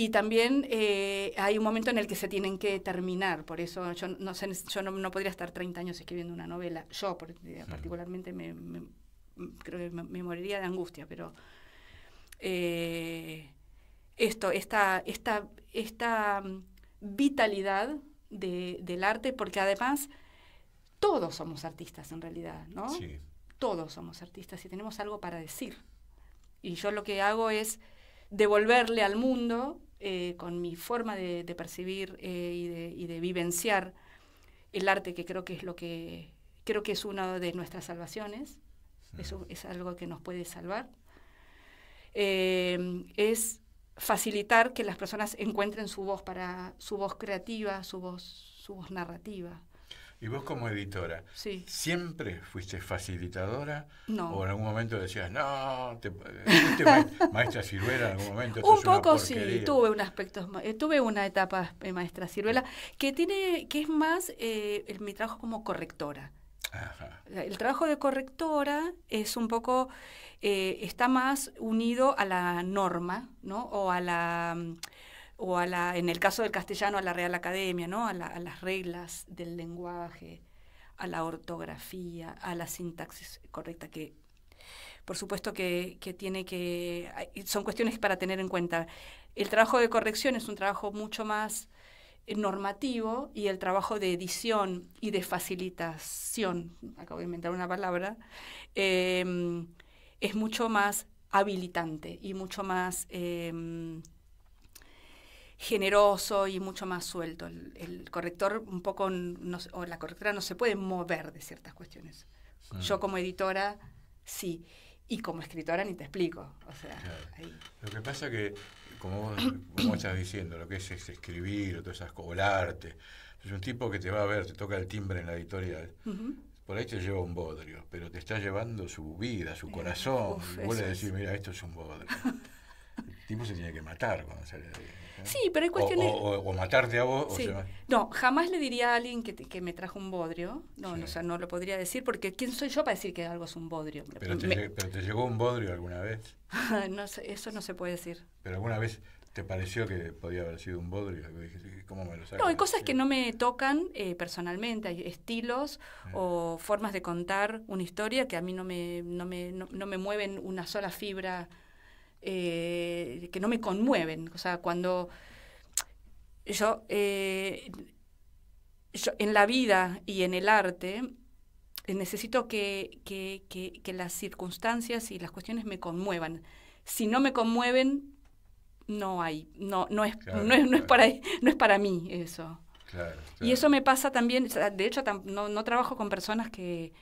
y también eh, hay un momento en el que se tienen que terminar, por eso yo no, sé, yo no, podría estar 30 años escribiendo una novela. Yo eh, particularmente me, creo que me, moriría de angustia, pero eh, esto, esta, esta, esta mm, vitalidad del arte, porque además todos somos artistas en realidad, ¿no? Todos somos artistas y tenemos algo para decir. Y yo lo que hago es devolverle al mundo eh, con mi forma de, percibir eh, y, de, vivenciar el arte, que creo que es creo que es una de nuestras salvaciones, es algo que nos puede salvar, eh, es facilitar que las personas encuentren su voz para su voz creativa, su voz narrativa. Y vos como editora, ¿siempre fuiste facilitadora? No. ¿O en algún momento decías, no, te, maestra ciruela en algún momento? Un poco sí, tuve un aspecto, eh, tuve una etapa de eh, maestra ciruela que tiene, que es más eh, mi trabajo como correctora. El trabajo de correctora es un poco, está más unido a la norma, ¿no? O a la... Mm, o a la, en el caso del castellano, a la Real Academia, ¿no? a, las reglas del lenguaje, a la ortografía, a la sintaxis correcta, que por supuesto que, tiene que, son cuestiones para tener en cuenta. El trabajo de corrección es un trabajo mucho más eh, normativo y el trabajo de edición y de facilitación, acabo de inventar una palabra, em, es mucho más habilitante y mucho más... Em, generoso y mucho más suelto. El, corrector un poco, o la correctora no se puede mover de ciertas cuestiones. Yo como editora, sí. Y como escritora ni te explico. O sea, Lo que pasa que, como estás diciendo, lo que es, escribir o todas esas colarte es un tipo que te va a ver, te toca el timbre en la editorial. Por ahí te lleva un bodrio, pero te está llevando su vida, su eh, corazón. uf, y vos le mira, esto es un bodrio. tipo se tiene que matar cuando de Sí, pero hay cuestiones... O, matarte a vos... O No, jamás le diría a alguien que, me trajo un bodrio. No, o sea, no lo podría decir porque ¿quién soy yo para decir que algo es un bodrio? ¿Pero te, llegó un bodrio alguna vez? no, eso no se puede decir. ¿Pero alguna vez te pareció que podía haber sido un bodrio? ¿Cómo me lo sabes? No, hay cosas que no me tocan eh, personalmente. Hay estilos ah. o formas de contar una historia que a mí no me, no me, no me mueven una sola fibra eh, que no me conmueven. O sea, cuando yo, eh, yo en la vida y en el arte eh, necesito que, las circunstancias y las cuestiones me conmuevan. Si no me conmueven, no hay, no, no es, no, es, para, no es para mí eso. y eso me pasa también, de hecho no trabajo con personas que,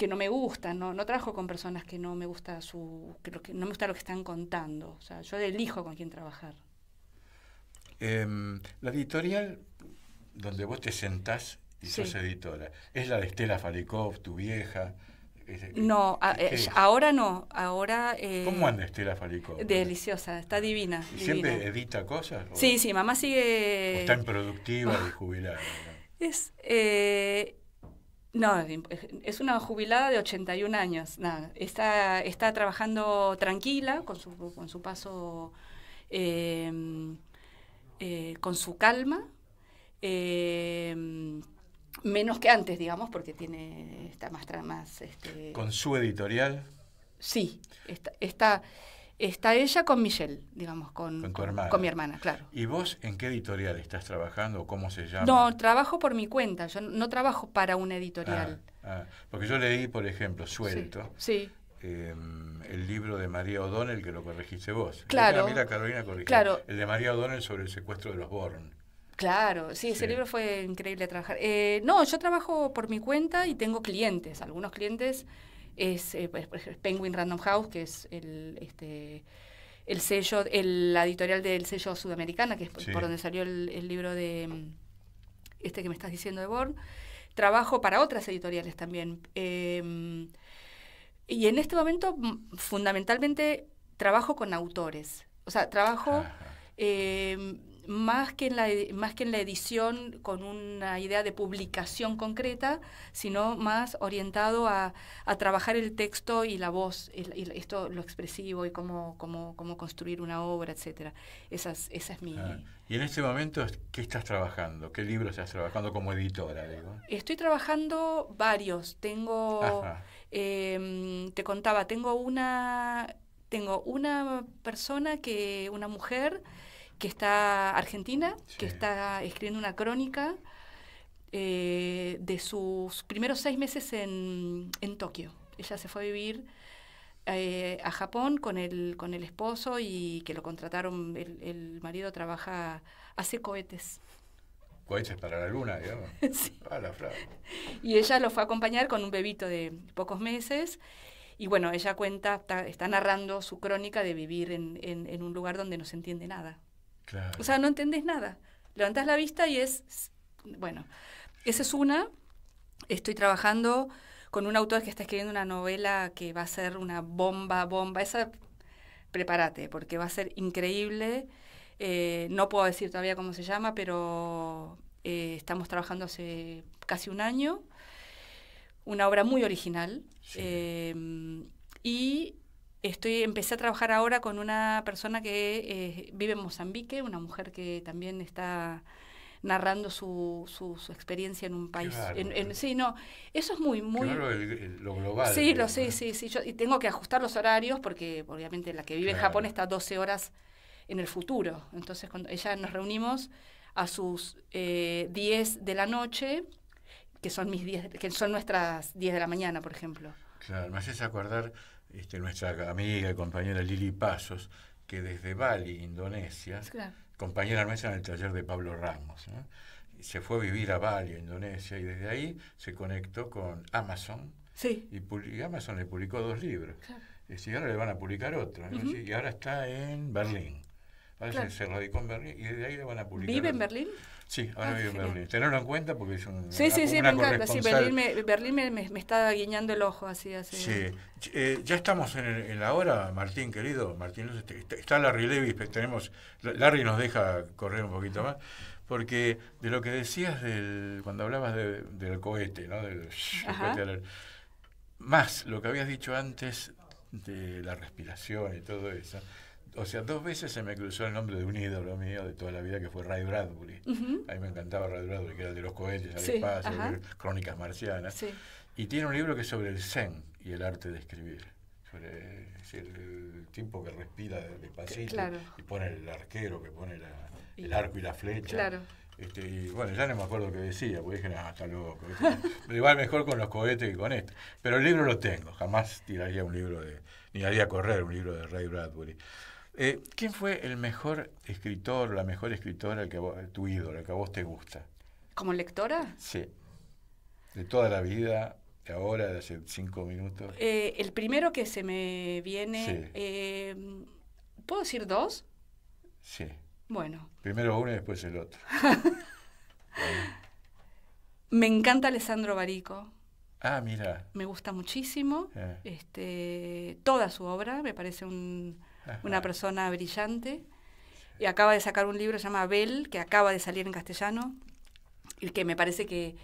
que no me gusta no, trabajo con personas que no me gusta su, lo que me gusta lo que están contando. O sea, yo elijo con quién trabajar. Em, la editorial donde vos te sentás y sos editora, ¿es la de Estela Falikov, tu vieja? Eh, no, eh, ahora no, ahora... Eh, ¿Cómo anda Estela Falikov? Deliciosa, está ah. divina. siempre edita cosas? sí, sí, mamá sigue... está improductiva de y jubilada. Es, no, es una jubilada de 81 años, nada. Está, está trabajando tranquila, con su, con su paso, em, eh, con su calma, em, menos que antes, digamos, porque tiene, está más... más este, ¿Con su editorial? Sí, está, está está ella con Michelle, digamos, con, con, mi hermana, claro. ¿Y vos en qué editorial estás trabajando? o ¿Cómo se llama? No, trabajo por mi cuenta, yo no trabajo para una editorial. Ah, ah, porque yo leí, por ejemplo, Suelto. Sí. Em, el libro de María O'Donnell que lo corregiste vos. Claro. Carolina corrigió. El de María O'Donnell sobre el secuestro de los Born. Claro, sí, ese libro fue increíble trabajar. Eh, no, yo trabajo por mi cuenta y tengo clientes, algunos clientes es eh, pues, Penguin Random House, que es el, este, el sello, el, la editorial del sello sudamericana, que es por donde salió el, libro de mm, este que me estás diciendo de Born. Trabajo para otras editoriales también. Em, y en este momento, mm, fundamentalmente, trabajo con autores. O sea, trabajo más que, en la, más que en la edición con una idea de publicación concreta, sino más orientado a, trabajar el texto y la voz, esto lo expresivo y cómo, cómo, cómo construir una obra, etcétera. Esa es, mi... Ah, y en este momento, ¿qué estás trabajando? ¿Qué libros estás trabajando como editora? Digo? Estoy trabajando varios. Tengo, em, te contaba, tengo una, tengo una persona que, una mujer que está argentina, que está escribiendo una crónica eh, de sus primeros seis meses en, Tokio. Ella se fue a vivir eh, a Japón con el, con el esposo y que lo contrataron, el, marido trabaja, hace cohetes. Cohetes para la luna, digamos. sí. Ah, y ella lo fue a acompañar con un bebito de pocos meses. Y bueno, ella cuenta, está, narrando su crónica de vivir en un lugar donde no se entiende nada. O sea, no entendés nada. Levantás la vista y es, bueno, esa es una. Estoy trabajando con un autor que está escribiendo una novela que va a ser una bomba, bomba. Esa, prepárate, porque va a ser increíble. Eh, no puedo decir todavía cómo se llama, pero eh, estamos trabajando hace casi un año. Una obra muy original. Eh, y Estoy, empecé a trabajar ahora con una persona que eh, vive en Mozambique, una mujer que también está narrando su, su, experiencia en un país. Eh. sí, no, eso es muy, muy... Claro, lo global. Sí, lo, sí, sí, sí. Yo, y tengo que ajustar los horarios porque obviamente la que vive en Japón está 12 horas en el futuro. Entonces, cuando ella nos reunimos a sus 10 eh, de la noche, que son, mis 10, que son nuestras 10 de la mañana, por ejemplo. Claro, me haces acordar este, nuestra amiga y compañera Lili Pasos, que desde Bali, Indonesia, compañera nuestra en el taller de Pablo Ramos, se fue a vivir a Bali, Indonesia, y desde ahí se conectó con Amazon. Sí. Y, Amazon le publicó dos libros. Este, y ahora le van a publicar otro. Y ahora está en Berlín. se radicó en Berlín y desde ahí le van a publicar. ¿Vive en Berlín? Sí, ahora ah, vive Berlín. Tenerlo en cuenta porque es un. Sí, sí, sí, me encanta. Berlín, me, está guiñando el ojo así. así. Sí. Eh, ya estamos en, la hora, Martín, querido. Martín este, este, está Larry Levis, tenemos. Larry nos deja correr un poquito más. Porque de lo que decías del, cuando hablabas del cohete, ¿no? Del, cohete más lo que habías dicho antes de la respiración y todo eso o sea, dos veces se me cruzó el nombre de un ídolo mío de toda la vida que fue Ray Bradbury. A mí me encantaba Ray Bradbury, que era de los cohetes al sí, espacio, crónicas marcianas. Y tiene un libro que es sobre el zen y el arte de escribir. Sobre el, tiempo que respira despacito claro. y pone el arquero, que pone el arco y la flecha. Este, y bueno, ya no me acuerdo qué decía, porque dije, ah, está loco. me este". va mejor con los cohetes que con esto. Pero el libro lo tengo, jamás tiraría un libro de, ni haría correr un libro de Ray Bradbury. Eh, ¿Quién fue el mejor escritor o la mejor escritora, que tu ídolo, el que a vos te gusta? ¿Como lectora? Sí. De toda la vida, de ahora, de hace cinco minutos. Eh, el primero que se me viene. Eh, ¿Puedo decir dos? Sí. Bueno. Primero uno y después el otro. Me encanta Alessandro Barico. Ah, mira. Me gusta muchísimo. Este, toda su obra, me parece un una persona brillante, y acaba de sacar un libro, se llama Bell, que acaba de salir en castellano, y que me parece que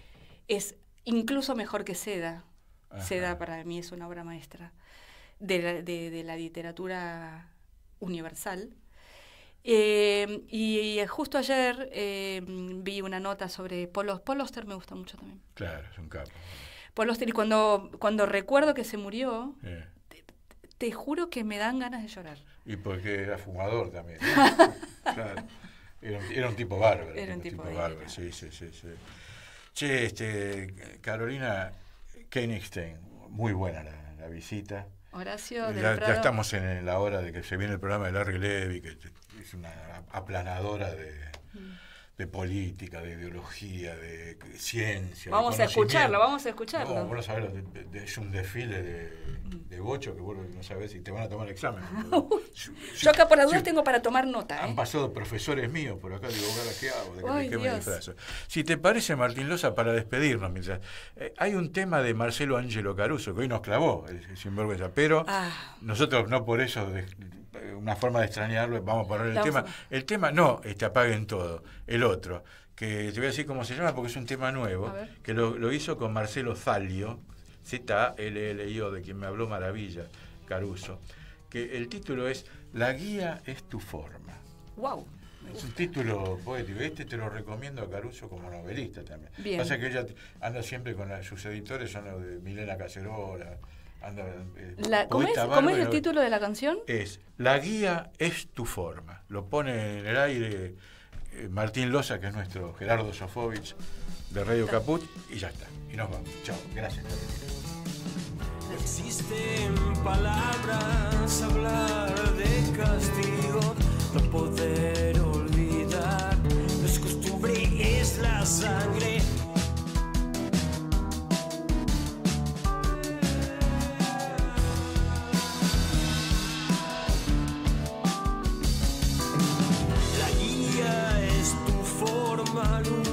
es incluso mejor que Seda. Seda para mí es una obra maestra de la, literatura universal. Eh, y, eh, justo ayer eh, vi una nota sobre Paul, Poloster Oster, me gusta mucho también. Claro, es un capo. Paul Oster, y cuando, cuando recuerdo que se murió, te juro que me dan ganas de llorar. Y porque era fumador también. Era un, tipo bárbaro. Era un tipo, bárbaro, sí, sí, sí, sí, Che, este, Carolina Kenigstein, muy buena la, visita. Horacio ya, estamos en la hora de que se viene el programa de Larry Levy, que es una aplanadora de... Mm de política, de ideología, de ciencia. Vamos a escucharlo, vamos a escucharlo. No, vos sabés, es un desfile de, de bocho que vos no sabés si te van a tomar examen. Ah, yo acá por la dudas tengo para tomar nota. Han ¿eh? pasado profesores míos por acá, digo, qué hago, de que, me disfrazo. Si te parece, Martín Loza, para despedirnos, mientras, eh, hay un tema de Marcelo Ángelo Caruso que hoy nos clavó, sin vergüenza pero ah. nosotros no por eso... Eh, una forma de extrañarlo, vamos a poner el tema. El tema no, este, apaguen todo, el otro, que te voy a decir cómo se llama porque es un tema nuevo, que lo, hizo con Marcelo Zalio, z a l i de quien me habló Maravilla, Caruso, que el título es La guía es tu forma. ¡Wow! Es un título poético. Este te lo recomiendo a Caruso como novelista también. Bien. Pasa que ella anda siempre con sus editores, son los de Milena Cacerola, eh, ¿Cómo, es, el título de la canción? Es La guía es tu forma. Lo pone en el aire eh, Martín Loza, que es nuestro Gerardo Sofovich de Radio Caput, y ya está. Y nos vamos. Chao. Gracias. Existen palabras, hablar de castigo, no poder olvidar. es costumbre, es la sangre. es tu forma luz.